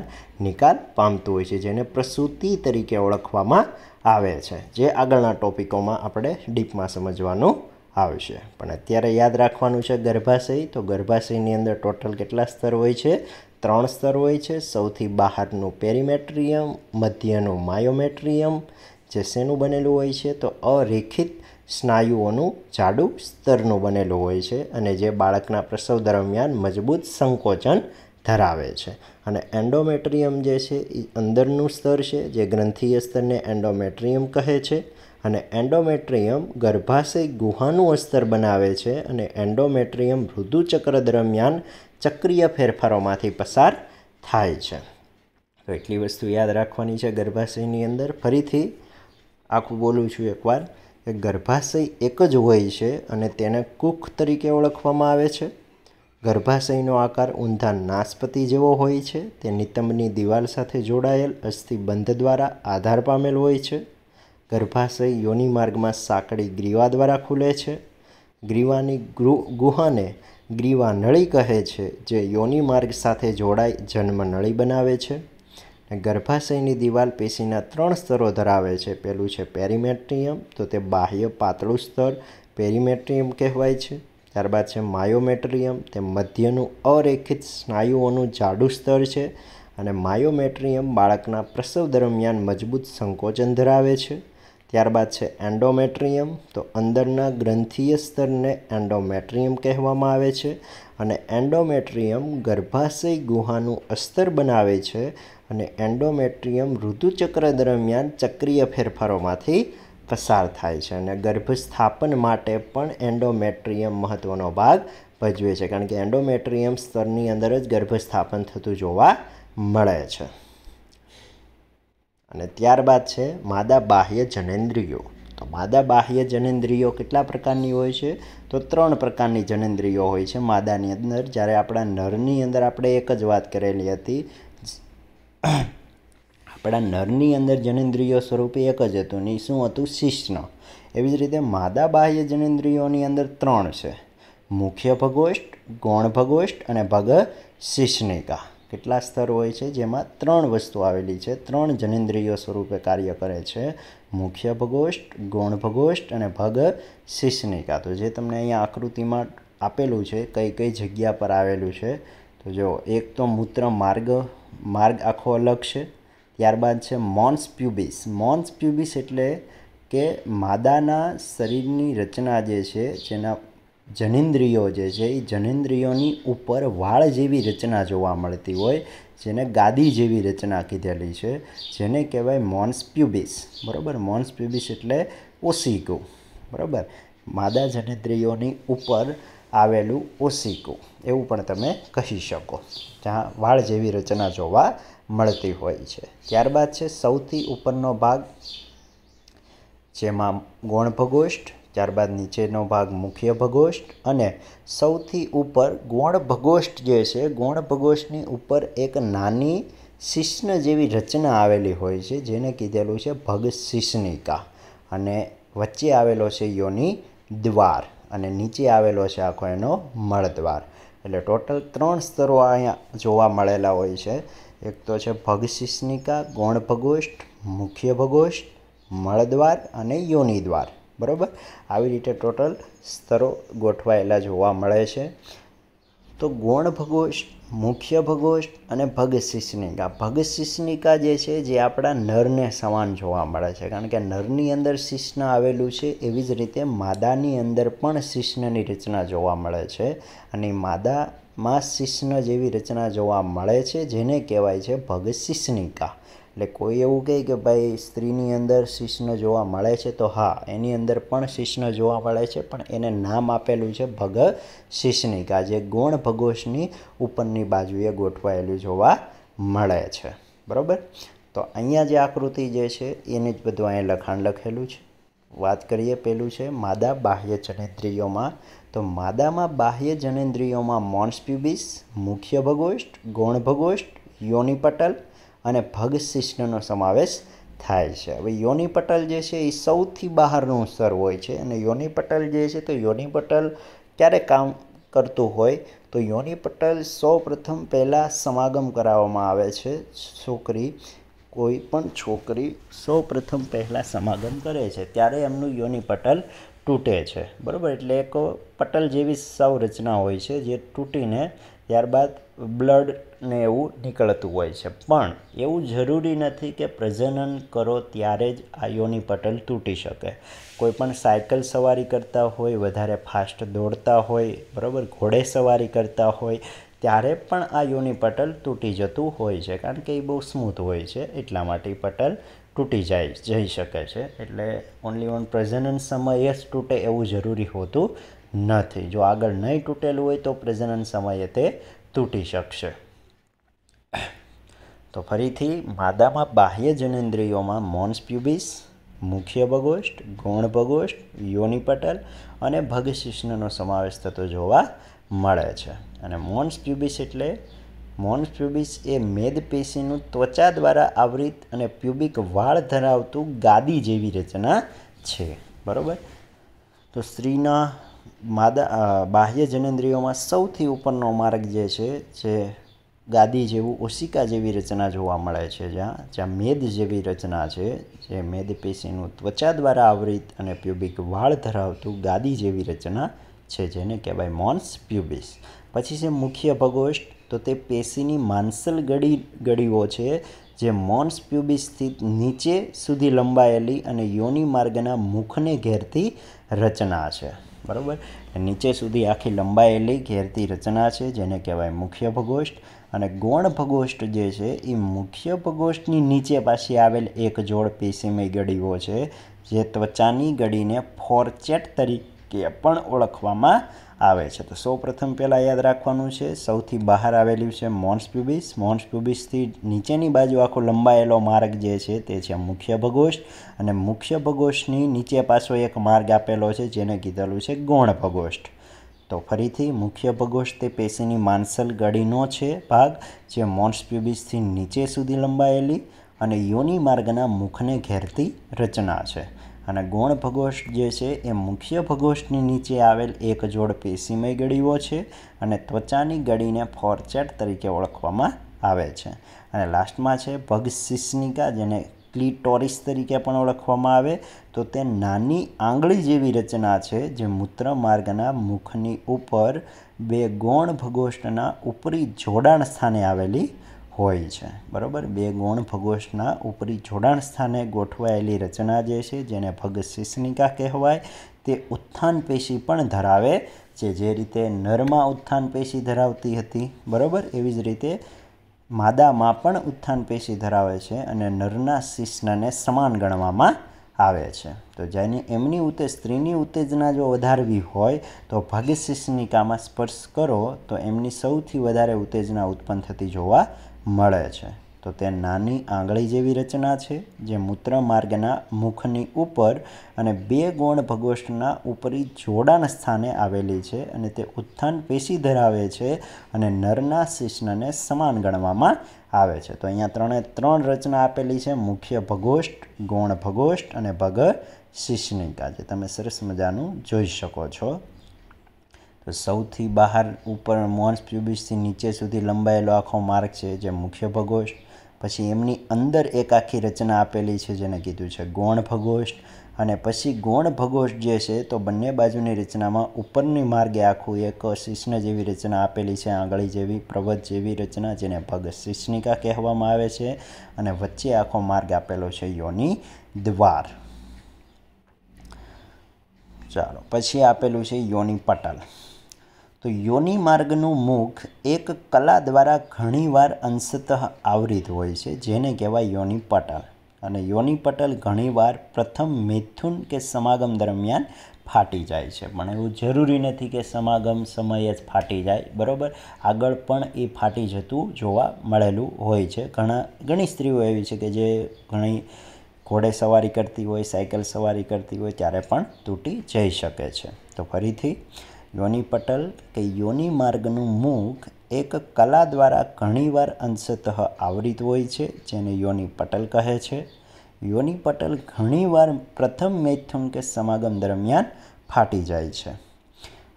નિકાલ પામતો હોય છે જેને પ્રસૂતિ તરીકે ઓળખવામાં આવે છે જે આગળના ટોપિકોમાં આપણે ડીપમાં સમજવાનું આવશે પણ અત્યારે યાદ રાખવાનું છે ગર્ભાશય તો ગર્ભાશયની અંદર ટોટલ કેટલા સ્તર હોય છે ત્રણ સ્તર હોય છે સૌથી બહારનું પેરીમેટ્રિયમ મધ્યનું માયોમેટ્રિયમ જે શેનું બનેલું હોય છે તો અરેખિત સ્નાયુઓનું જાડું સ્તરનું બનેલું હોય છે અને જે બાળકના પ્રસવ દરમિયાન મજબૂત સંકોચન ધરાવે છે અને એન્ડોમેટ્રિયમ જે છે એ અંદરનું સ્તર છે જે ગ્રંથિય સ્તરને એન્ડોમેટ્રિયમ કહે છે અને એન્ડોમેટ્રિયમ ગર્ભાશય ગુહાનું અસ્તર બનાવે છે અને એન્ડોમેટ્રિયમ ઋતુચક્ર દરમિયાન ચક્રીય ફેરફારોમાંથી પસાર થાય છે તો એટલી વસ્તુ યાદ રાખવાની છે ગર્ભાશયની અંદર ફરીથી આખું બોલું છું એકવાર કે ગર્ભાશય એક જ હોય છે અને તેને કુખ તરીકે ઓળખવામાં આવે છે ગર્ભાશયનો આકાર ઊંધા નાસ્પતિ જેવો હોય છે તે નિતંબની દિવાલ સાથે જોડાયેલ અસ્થિબંધ દ્વારા આધાર પામેલ હોય છે ગર્ભાશય યોનિ માર્ગમાં સાંકડી ગ્રીવા દ્વારા ખુલે છે ગ્રીવાની ગુહાને ગ્રીવા નળી કહે છે જે યોનિ માર્ગ સાથે જોડાઈ જન્મ નળી બનાવે છે ગર્ભાશયની દિવાલ પેશીના ત્રણ સ્તરો ધરાવે છે પહેલું છે પેરીમેટ્રિયમ તો તે બાહ્ય પાતળું સ્તર પેરીમેટ્રિયમ કહેવાય છે ત્યારબાદ છે માયોમેટ્રિયમ તે મધ્યનું અરેખિત સ્નાયુઓનું જાડું સ્તર છે અને માયોમેટ્રિયમ બાળકના પ્રસવ દરમિયાન મજબૂત સંકોચન ધરાવે છે ત્યારબાદ છે એન્ડોમેટ્રિયમ તો અંદરના ગ્રંથિય સ્તરને એન્ડોમેટ્રિયમ કહેવામાં આવે છે અને એન્ડોમેટ્રિયમ ગર્ભાશય ગુહાનું અસ્તર બનાવે છે અને એન્ડોમેટ્રિયમ ઋતુચક્ર દરમિયાન ચક્રીય ફેરફારોમાંથી પસાર થાય છે અને ગર્ભસ્થાપન માટે પણ એન્ડોમેટ્રિયમ મહત્ત્વનો ભાગ ભજવે છે કારણ કે એન્ડોમેટ્રિયમ સ્તરની અંદર જ ગર્ભસ્થાપન થતું જોવા મળે છે અને ત્યારબાદ છે માદા બાહ્ય જનેન્દ્રિયો તો માદા બાહ્ય જનેન્દ્રિયો કેટલા પ્રકારની હોય છે તો ત્રણ પ્રકારની જનેન્દ્રિયો હોય છે માદાની અંદર જ્યારે આપણા નરની અંદર આપણે એક જ વાત કરેલી હતી પણ આ નરની અંદર જનેન્દ્રિય સ્વરૂપે એક જ હતું ને શું હતું શિષ્ણ એવી જ રીતે માદા બાહ્ય જનેન્દ્રિયોની અંદર ત્રણ છે મુખ્ય ભગોષ્ઠ ગૌણ ભગોષ્ઠ અને ભગ શિષ્ણિકા કેટલા સ્તર હોય છે જેમાં ત્રણ વસ્તુ આવેલી છે ત્રણ જનેન્દ્રિય સ્વરૂપે કાર્ય કરે છે મુખ્ય ભગોષ્ઠ ગૌણ ભગોષ્ઠ અને ભગ શિષ્ણિકા તો જે તમને અહીંયા આકૃતિમાં આપેલું છે કઈ કઈ જગ્યા પર આવેલું છે તો જો એક તો મૂત્ર માર્ગ માર્ગ આખો અલગ છે ત્યારબાદ છે મોન્સ પ્યુબિસ મોન્સ પ્યુબિસ એટલે કે માદાના શરીરની રચના જે છે જેના જનેન્દ્રિયો જે છે એ જનેન્દ્રિયોની ઉપર વાળ જેવી રચના જોવા મળતી હોય જેને ગાદી જેવી રચના કીધેલી છે જેને કહેવાય મોન્સ પ્યુબિસ બરાબર મોન્સ પ્યુબિસ એટલે ઓસિકું બરાબર માદા જનેન્દ્રિયોની ઉપર આવેલું ઓસિકું એવું પણ તમે કહી શકો જ્યાં વાળ જેવી રચના જોવા મળતી હોય છે ત્યારબાદ છે સૌથી ઉપરનો ભાગ જેમાં ગૌણ ભગોષ્ઠ ત્યારબાદ નીચેનો ભાગ મુખ્ય ભગોષ્ઠ અને સૌથી ઉપર ગૌણ ભગોષ્ઠ જે છે ગૌણ ભગોષ્ઠની ઉપર એક નાની શિષ્ણ જેવી રચના આવેલી હોય છે જેને કીધેલું છે ભગ શિષ્ણિકા અને વચ્ચે આવેલો છે યોની દ્વાર અને નીચે આવેલો છે આખો એનો મળદ્વાર એટલે ટોટલ ત્રણ સ્તરો અહીંયા જોવા મળેલા હોય છે એક તો છે ભગશિષ્ણિકા ગૌણ ભગોષ્ઠ મુખ્ય ભગોષ્ઠ મળદ્વાર અને યોનિદ્વાર બરાબર આવી રીતે ટોટલ સ્તરો ગોઠવાયેલા જોવા મળે છે તો ગૌણ ભગોષ્ઠ મુખ્ય ભગોષ્ઠ અને ભગશિષ્ણિકા ભગશિષ્ણિકા જે છે જે આપણા નરને સમાન જોવા મળે છે કારણ કે નરની અંદર શિષ્ણ આવેલું છે એવી જ રીતે માદાની અંદર પણ શિષ્ણની રચના જોવા મળે છે અને માદા માં શિશ્ન જેવી રચના જોવા મળે છે જેને કહેવાય છે ભગ ભગશિષ્ણિકા એટલે કોઈ એવું કહે કે ભાઈ સ્ત્રીની અંદર શિશ્ન જોવા મળે છે તો હા એની અંદર પણ શિશ્ન જોવા મળે છે પણ એને નામ આપેલું છે ભગ શિષ્ણિકા જે ગોણ ભગોશની ઉપરની બાજુએ ગોઠવાયેલું જોવા મળે છે બરાબર તો અહીંયા જે આકૃતિ જે છે એને જ બધું અહીંયા લખાણ લખેલું છે વાત કરીએ પેલું છે માદા બાહ્ય જનેન્દ્રિયોમાં તો માદામાં બાહ્ય જનેન્દ્રિયોમાં મોન્સ પ્યુબિસ મુખ્ય ભગોષ્ઠ ગૌણ ભગોષ્ઠ યોનિપટલ અને ભગ શિષ્ણનો સમાવેશ થાય છે હવે યોનિપટલ જે છે એ સૌથી બહારનું સ્તર હોય છે અને યોનિપટલ જે છે તો યોનિપટલ ક્યારે કામ કરતું હોય તો યોનિપટલ સૌ પ્રથમ પહેલાં સમાગમ કરાવવામાં આવે છે છોકરી કોઈ પણ છોકરી સૌપ્રથમ પહેલાં સમાગમ કરે છે ત્યારે એમનું યોનિ પટલ તૂટે છે બરાબર એટલે એક પટલ જેવી સંરચના હોય છે જે તૂટીને ત્યારબાદ બ્લડને એવું નીકળતું હોય છે પણ એવું જરૂરી નથી કે પ્રજનન કરો ત્યારે જ આ યોની પટલ તૂટી શકે કોઈ પણ સાયકલ સવારી કરતા હોય વધારે ફાસ્ટ દોડતા હોય બરાબર ઘોડે સવારી કરતા હોય ત્યારે પણ આ યોની તૂટી જતું હોય છે કારણ કે એ બહુ સ્મૂથ હોય છે એટલા માટે પટલ તૂટી જાય જઈ શકે છે એટલે ઓનલી ઓન પ્રજનન સમયે જ તૂટે એવું જરૂરી હોતું નથી જો આગળ નહીં તૂટેલું હોય તો પ્રજનન સમયે તે તૂટી શકશે તો ફરીથી માદામાં બાહ્ય જનેન્દ્રિયોમાં મોન્સ પ્યુબિસ મુખ્ય ભગોષ્ઠ ગૌણ ભગોષ્ઠ યોનિપટલ અને ભગશિષ્ણનો સમાવેશ થતો જોવા મળે છે અને મોન્સ પ્યુબિસ એટલે મોન્સ પ્યુબિસ એ મેદપેશીનું ત્વચા દ્વારા આવૃત અને પ્યુબિક વાળ ધરાવતું ગાદી જેવી રચના છે બરાબર તો સ્ત્રીના માદા બાહ્ય જનેન્દ્રિયોમાં સૌથી ઉપરનો માર્ગ જે છે જે ગાદી જેવું ઓશિકા જેવી રચના જોવા મળે છે જ્યાં જ્યાં મેદ જેવી રચના છે જે મેદપેશીનું ત્વચા દ્વારા આવૃત અને પ્યુબિક વાળ ધરાવતું ગાદી જેવી રચના છે જેને કહેવાય મોન્સ પ્યુબિસ પછી છે મુખ્ય ભગોષ્ઠ તો તે પેશીની માંસલ ગળી ગળીઓ છે જે મોન્સ પ્યુબિસ સ્થિત નીચે સુધી લંબાયેલી અને યોની માર્ગના મુખને ઘેરતી રચના છે બરાબર નીચે સુધી આખી લંબાયેલી ઘેરતી રચના છે જેને કહેવાય મુખ્ય ભગોષ્ઠ અને ગૌણ ભગોષ્ઠ જે છે એ મુખ્ય ભગોષ્ઠની નીચે પાછી આવેલ એક જોડ પેશીમય ગળીઓ છે જે ત્વચાની ગળીને ફોરચેટ તરીકે તરીકે પણ ઓળખવામાં આવે છે તો સૌ પ્રથમ પહેલાં યાદ રાખવાનું છે સૌથી બહાર આવેલું છે મોન્સ પ્યુબિસ મોન્સ પ્યુબિસથી નીચેની બાજુ આખો લંબાયેલો માર્ગ જે છે તે છે મુખ્ય ભગોષ્ઠ અને મુખ્ય ભગોષ્ઠની નીચે પાછો એક માર્ગ આપેલો છે જેને કીધેલું છે ગૌણ ભગોષ્ઠ તો ફરીથી મુખ્ય ભગોશ તે પેશીની માંસલ ગળીનો છે ભાગ જે મોન્સ પ્યુબિસથી નીચે સુધી લંબાયેલી અને યોની માર્ગના મુખને ઘેરતી રચના છે અને ગૌણ ભગોષ્ઠ જે છે એ મુખ્ય ભગોષ્ઠની નીચે આવેલ એક જોડ પેશીમય ગળીઓ છે અને ત્વચાની ગળીને ફોરચેટ તરીકે ઓળખવામાં આવે છે અને લાસ્ટમાં છે ભગશિષ્નિકા જેને ક્લિટોરિસ તરીકે પણ ઓળખવામાં આવે તો તે નાની આંગળી જેવી રચના છે જે મૂત્ર માર્ગના મુખની ઉપર બે ગૌણ ભગોષ્ઠના ઉપરી જોડાણ સ્થાને આવેલી હોય છે બરાબર બે ગૌણ ફગોશના ઉપરી જોડાણ સ્થાને ગોઠવાયેલી રચના જે છે જેને ફગશિષ્ણિકા કહેવાય તે ઉત્થાન પેશી પણ ધરાવે છે જે રીતે નરમાં ઉત્થાન પેશી ધરાવતી હતી બરાબર એવી જ રીતે માદામાં પણ ઉત્થાન પેશી ધરાવે છે અને નરના શિષ્ણને સમાન ગણવામાં આવે છે તો જેને એમની ઉત્તે સ્ત્રીની ઉત્તેજના જો વધારવી હોય તો ભાગ્યશિષ્ણિકામાં સ્પર્શ કરો તો એમની સૌથી વધારે ઉત્તેજના ઉત્પન્ન થતી જોવા મળે છે તો તે નાની આંગળી જેવી રચના છે જે મૂત્ર માર્ગના મુખની ઉપર અને બે ગોણ ભગોષ્ઠના ઉપરી જોડાણ સ્થાને આવેલી છે અને તે ઉત્થાન પેશી ધરાવે છે અને નરના શિષ્ણને સમાન ગણવામાં આવે છે તો અહીંયા ત્રણે ત્રણ રચના આપેલી છે મુખ્ય ભગોષ્ઠ ગૌણ ભગોષ્ઠ અને ભગ શિષ્ણિકા જે તમે સરસ મજાનું જોઈ શકો છો તો સૌથી બહાર ઉપર મોન્સ પ્યુબિસથી નીચે સુધી લંબાયેલો આખો માર્ગ છે જે મુખ્ય ભગોષ્ઠ પછી એમની અંદર એક આખી રચના આપેલી છે જેને કીધું છે ગૌણ ભગોષ્ઠ અને પછી ગૌણ ભગોષ્ઠ જે છે તો બંને બાજુની રચનામાં ઉપરની માર્ગે આખું એક શિષ્ણ જેવી રચના આપેલી છે આંગળી જેવી પ્રવત જેવી રચના જેને ભગ શિષ્ણિકા કહેવામાં આવે છે અને વચ્ચે આખો માર્ગ આપેલો છે યોનિ દ્વાર ચાલો પછી આપેલું છે યોનિ પટલ તો યોનિ માર્ગનું મુખ એક કલા દ્વારા ઘણીવાર અંશતઃ આવરિત હોય છે જેને કહેવાય યોનિ પટલ અને યોનિ પટલ ઘણીવાર પ્રથમ મિથુન કે સમાગમ દરમિયાન ફાટી જાય છે પણ એવું જરૂરી નથી કે સમાગમ સમયે જ ફાટી જાય બરાબર આગળ પણ એ ફાટી જતું જોવા મળેલું હોય છે ઘણા ઘણી સ્ત્રીઓ એવી છે કે જે ઘણી ઘોડે સવારી કરતી હોય સાયકલ સવારી કરતી હોય ત્યારે પણ તૂટી જઈ શકે છે તો ફરીથી યોનિપટલ કે યોનિ માર્ગનું મુખ એક કલા દ્વારા ઘણીવાર અંશતઃ આવરિત હોય છે જેને યોનિપટલ કહે છે યોનિપટલ ઘણીવાર પ્રથમ મૈથુન કે સમાગમ દરમિયાન ફાટી જાય છે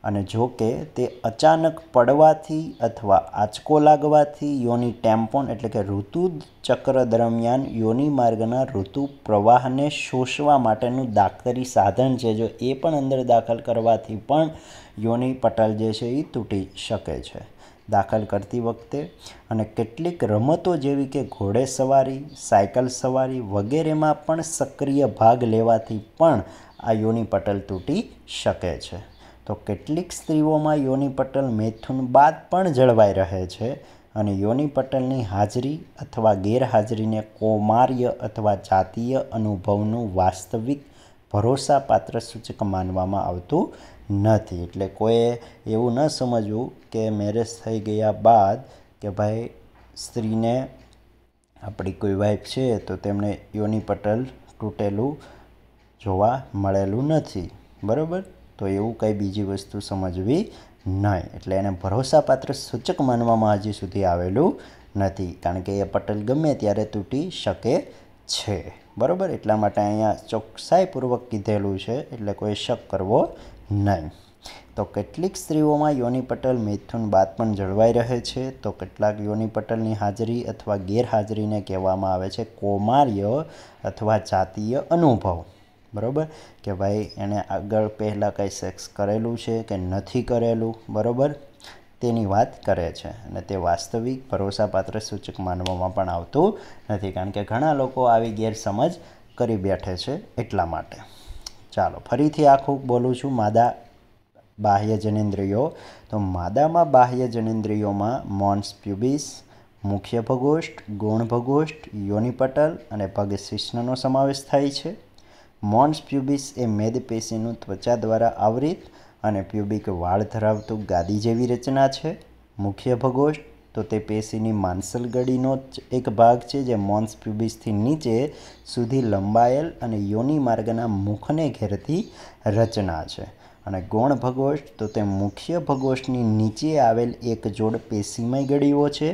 અને જો કે તે અચાનક પડવાથી અથવા આંચકો લાગવાથી યોની ટેમ્પોન એટલે કે ઋતુ ચક્ર દરમિયાન યોનિ માર્ગના ઋતુ પ્રવાહને શોષવા માટેનું દાખતરી સાધન છે જો એ પણ અંદર દાખલ કરવાથી પણ યોની પટલ જે છે એ તૂટી શકે છે દાખલ કરતી વખતે અને કેટલીક રમતો જેવી કે ઘોડે સવારી સાયકલ સવારી વગેરેમાં પણ સક્રિય ભાગ લેવાથી પણ આ યોની પટલ તૂટી શકે છે તો કેટલીક સ્ત્રીઓમાં યોનિપટલ મૈથુન બાદ પણ જળવાઈ રહે છે અને યોનિપટલની હાજરી અથવા ગેરહાજરીને કૌમાર્ય અથવા જાતીય અનુભવનું વાસ્તવિક ભરોસાપાત્ર સૂચક માનવામાં આવતું નથી એટલે કોઈએ એવું ન સમજવું કે મેરેજ થઈ ગયા બાદ કે ભાઈ સ્ત્રીને આપણી કોઈ વાઈફ છે તો તેમણે યોનિપટલ તૂટેલું જોવા મળેલું નથી બરાબર તો એવું કંઈ બીજી વસ્તુ સમજવી નહીં એટલે એને ભરોસાપાત્ર સૂચક માનવામાં હજી સુધી આવેલું નથી કારણ કે એ પટલ ગમે ત્યારે તૂટી શકે છે બરાબર એટલા માટે અહીંયા ચોકસાઈપૂર્વક કીધેલું છે એટલે કોઈ શક કરવો નહીં તો કેટલીક સ્ત્રીઓમાં યોનિપટલ પટલ મિથુન બાદ પણ જળવાઈ રહે છે તો કેટલાક યોનિપટલની હાજરી અથવા ગેરહાજરીને કહેવામાં આવે છે કૌમાર્ય અથવા જાતીય અનુભવ બરાબર કે ભાઈ એણે આગળ પહેલાં કંઈ સેક્સ કરેલું છે કે નથી કરેલું બરાબર તેની વાત કરે છે અને તે વાસ્તવિક ભરોસાપાત્ર સૂચક માનવામાં પણ આવતું નથી કારણ કે ઘણા લોકો આવી ગેરસમજ કરી બેઠે છે એટલા માટે ચાલો ફરીથી આખું બોલું છું માદા બાહ્ય જનેન્દ્રિયો તો માદામાં બાહ્ય જનેન્દ્રિયોમાં મોન્સ પ્યુબિસ મુખ્ય ભગોષ્ઠ ગૌણ ભગોષ્ઠ યોનિપટલ અને પગ શિષ્ણનો સમાવેશ થાય છે મોન્સ પ્યુબિસ એ મેદપેશીનું ત્વચા દ્વારા આવરિત અને પ્યુબિક વાળ ધરાવતું ગાદી જેવી રચના છે મુખ્ય ભગોષ્ઠ તો તે પેશીની માંસલ ગળીનો જ એક ભાગ છે જે મોન્સ પ્યુબિસથી નીચે સુધી લંબાયેલ અને યોની માર્ગના મુખને ઘેરતી રચના છે અને ગૌણ ભગોષ્ઠ તો તે મુખ્ય ભગોષ્ઠની નીચે આવેલ એક જોડ પેશીમય ગળીઓ છે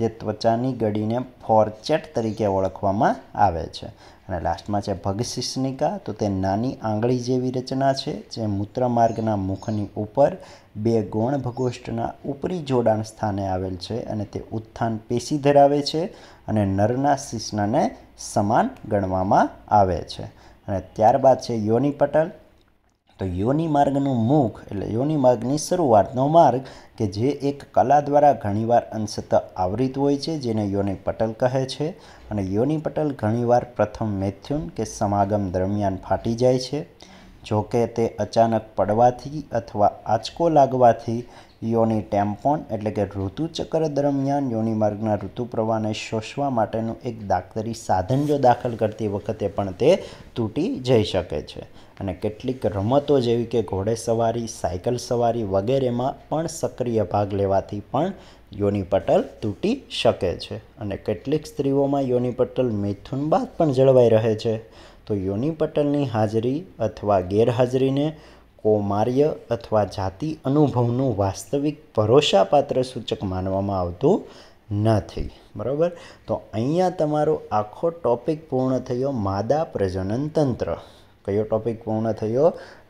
જે ત્વચાની ગળીને ફોરચેટ તરીકે ઓળખવામાં આવે છે અને લાસ્ટમાં છે ભગશિષ્ણિકા તો તે નાની આંગળી જેવી રચના છે જે મૂત્રમાર્ગના મુખની ઉપર બે ગૌણ ભગોષ્ઠના ઉપરી જોડાણ સ્થાને આવેલ છે અને તે ઉત્થાન પેશી ધરાવે છે અને નરના શિષ્ણને સમાન ગણવામાં આવે છે અને ત્યારબાદ છે યોનિપટલ તો યોની માર્ગનું મુખ એટલે યોની માર્ગની શરૂઆતનો માર્ગ કે જે એક કલા દ્વારા ઘણીવાર અંશત આવૃત હોય છે જેને યોની પટલ કહે છે અને યોની પટલ ઘણીવાર પ્રથમ મેથ્યુન કે સમાગમ દરમિયાન ફાટી જાય છે જો કે તે અચાનક પડવાથી અથવા આંચકો લાગવાથી યોની ટેમ્પોન એટલે કે ઋતુચક્ર દરમિયાન યોની માર્ગના ઋતુ પ્રવાહને શોષવા માટેનું એક દાખતરી સાધન જો દાખલ કરતી વખતે પણ તે તૂટી જઈ શકે છે અને કેટલીક રમતો જેવી કે ઘોડેસવારી સાયકલ સવારી વગેરેમાં પણ સક્રિય ભાગ લેવાથી પણ યોનિપટલ તૂટી શકે છે અને કેટલીક સ્ત્રીઓમાં યોનિપટલ મિથુન બાદ પણ જળવાઈ રહે છે તો યોનિપટલની હાજરી અથવા ગેરહાજરીને કૌમાર્ય અથવા જાતિ અનુભવનું વાસ્તવિક ભરોસાપાત્ર સૂચક માનવામાં આવતું નથી બરાબર તો અહીંયા તમારો આખો ટોપિક પૂર્ણ થયો માદા પ્રજનન તંત્ર કયો ટોપિક પૂર્ણ થયો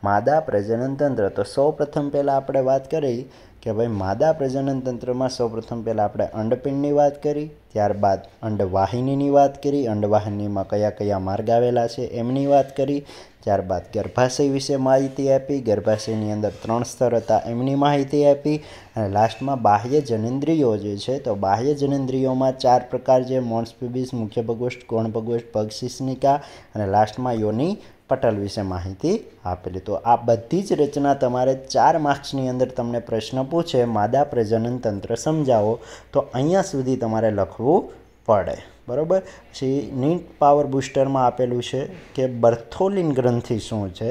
માદા પ્રજનન તંત્ર તો સૌ પ્રથમ પહેલાં આપણે વાત કરી કે ભાઈ માદા પ્રજનન તંત્રમાં સૌ પ્રથમ પહેલાં આપણે અંડપિંડની વાત કરી ત્યારબાદ અંડવાહિનીની વાત કરી અંડવાહિનીમાં કયા કયા માર્ગ આવેલા છે એમની વાત કરી ત્યારબાદ ગર્ભાશય વિશે માહિતી આપી ગર્ભાશયની અંદર ત્રણ સ્તર હતા એમની માહિતી આપી અને લાસ્ટમાં બાહ્ય જનેન્દ્રિયો જે છે તો બાહ્ય જનેન્દ્રિયોમાં ચાર પ્રકાર જે મોન્સપીબીસ મુખ્ય ભગોષ્ઠ ગૌણ ભગોષ્ઠ પગશિષ્ણિકા અને લાસ્ટમાં યોની પટલ વિશે માહિતી આપેલી તો આ બધી જ રચના તમારે ચાર માર્ક્સની અંદર તમને પ્રશ્ન પૂછે માદા પ્રજનન તંત્ર સમજાવો તો અહીંયા સુધી તમારે લખવું પડે બરાબર પછી નીટ પાવર બુસ્ટરમાં આપેલું છે કે બર્થોલિન ગ્રંથિ શું છે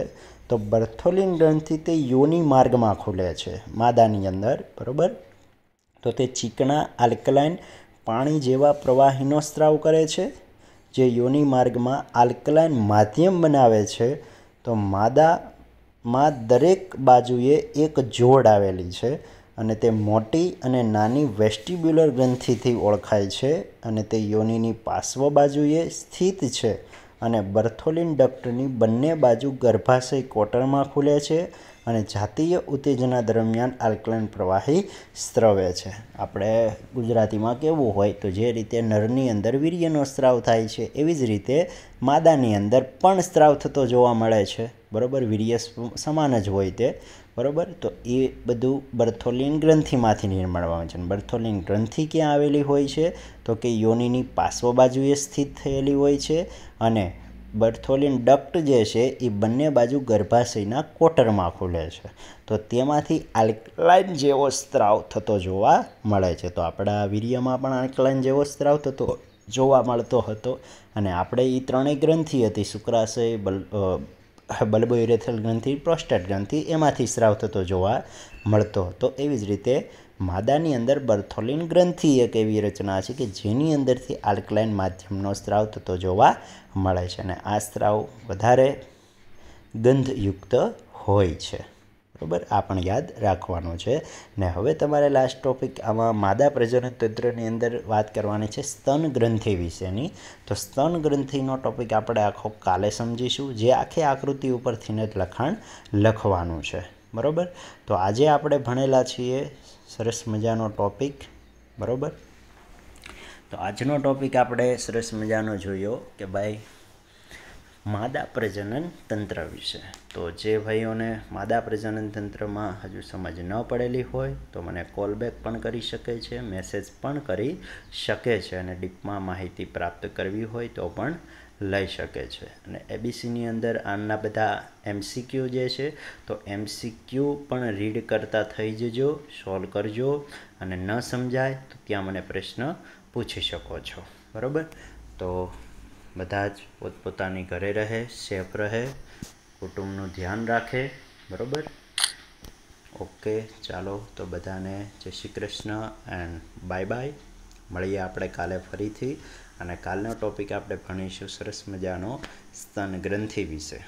તો બર્થોલિન ગ્રંથિ તે યોની માર્ગમાં ખુલે છે માદાની અંદર બરાબર તો તે ચીકણા આલ્કલાઇન પાણી જેવા પ્રવાહીનો સ્ત્રાવ કરે છે જે યોનિ માર્ગમાં આલ્કલાઇન માધ્યમ બનાવે છે તો માદામાં દરેક બાજુએ એક જોડ આવેલી છે અને તે મોટી અને નાની વેસ્ટિબ્યુલર ગ્રંથિથી ઓળખાય છે અને તે યોનિની પાર્શ્વ બાજુએ સ્થિત છે અને બર્થોલિન ડક્ટની બંને બાજુ ગર્ભાશય કોટરમાં ખુલે છે અને જાતીય ઉત્તેજના દરમિયાન આલ્કલાઇન પ્રવાહી સ્ત્રવે છે આપણે ગુજરાતીમાં કેવું હોય તો જે રીતે નરની અંદર વીર્યનો સ્ત્રાવ થાય છે એવી જ રીતે માદાની અંદર પણ સ્ત્રાવ થતો જોવા મળે છે બરાબર વીર્ય સમાન જ હોય તે બરાબર તો એ બધું બર્થોલિન ગ્રંથિમાંથી નિર્માણમાં છે બર્થોલિન ગ્રંથિ ક્યાં આવેલી હોય છે તો કે યોનિની પાર્શ્વ બાજુએ સ્થિત થયેલી હોય છે અને બર્થોલિન ડક્ટ જે છે એ બંને બાજુ ગર્ભાશયના કોટરમાં ખુલે છે તો તેમાંથી આલ્કલાઇન જેવો સ્ત્રાવ થતો જોવા મળે છે તો આપણા વીર્યમાં પણ આલ્કલાઇન જેવો સ્ત્રાવ થતો જોવા મળતો હતો અને આપણે એ ત્રણેય ગ્રંથિ હતી શુક્રાશય બલ્બોયુરેથલ ગ્રંથિ પ્રોસ્ટેટ ગ્રંથિ એમાંથી સ્ત્રાવ થતો જોવા મળતો હતો એવી જ રીતે માદાની અંદર બર્થોલિન ગ્રંથિ એક એવી રચના છે કે જેની અંદરથી આલ્કલાઇન માધ્યમનો સ્ત્રાવ થતો જોવા મળે છે અને આ સ્ત્રાવ વધારે ગંધયુક્ત હોય છે બરાબર આ પણ યાદ રાખવાનું છે ને હવે તમારે લાસ્ટ ટોપિક આમાં માદા પ્રજનન તંત્રની અંદર વાત કરવાની છે સ્તન ગ્રંથિ વિશેની તો સ્તન ગ્રંથિનો ટોપિક આપણે આખો કાલે સમજીશું જે આખી આકૃતિ ઉપરથીને જ લખાણ લખવાનું છે બરાબર તો આજે આપણે ભણેલા છીએ સરસ મજાનો ટોપિક બરાબર તો આજનો ટોપિક આપણે સરસ મજાનો જોયો કે ભાઈ માદા પ્રજનન તંત્ર વિશે તો જે ભાઈઓને માદા પ્રજનન તંત્રમાં હજુ સમજ ન પડેલી હોય તો મને કોલબેક પણ કરી શકે છે મેસેજ પણ કરી શકે છે અને ડીપમાં માહિતી પ્રાપ્ત કરવી હોય તો પણ લઈ શકે છે અને એબીસીની અંદર આના બધા એમસીક્યુ જે છે તો એમસીક્યુ પણ રીડ કરતા થઈ જજો સોલ્વ કરજો અને ન સમજાય તો ત્યાં મને પ્રશ્ન પૂછી શકો છો બરાબર તો બધા જ પોતપોતાની ઘરે રહે સેફ રહે કુટુંબનું ધ્યાન રાખે બરાબર ઓકે ચાલો તો બધાને જય Shri Krishna and bye bye મળીએ આપણે કાલે ફરીથી અને કાલનો ટોપિક આપણે ભણીશું સરસ મજાનો સ્તન ગ્રંથિ વિશે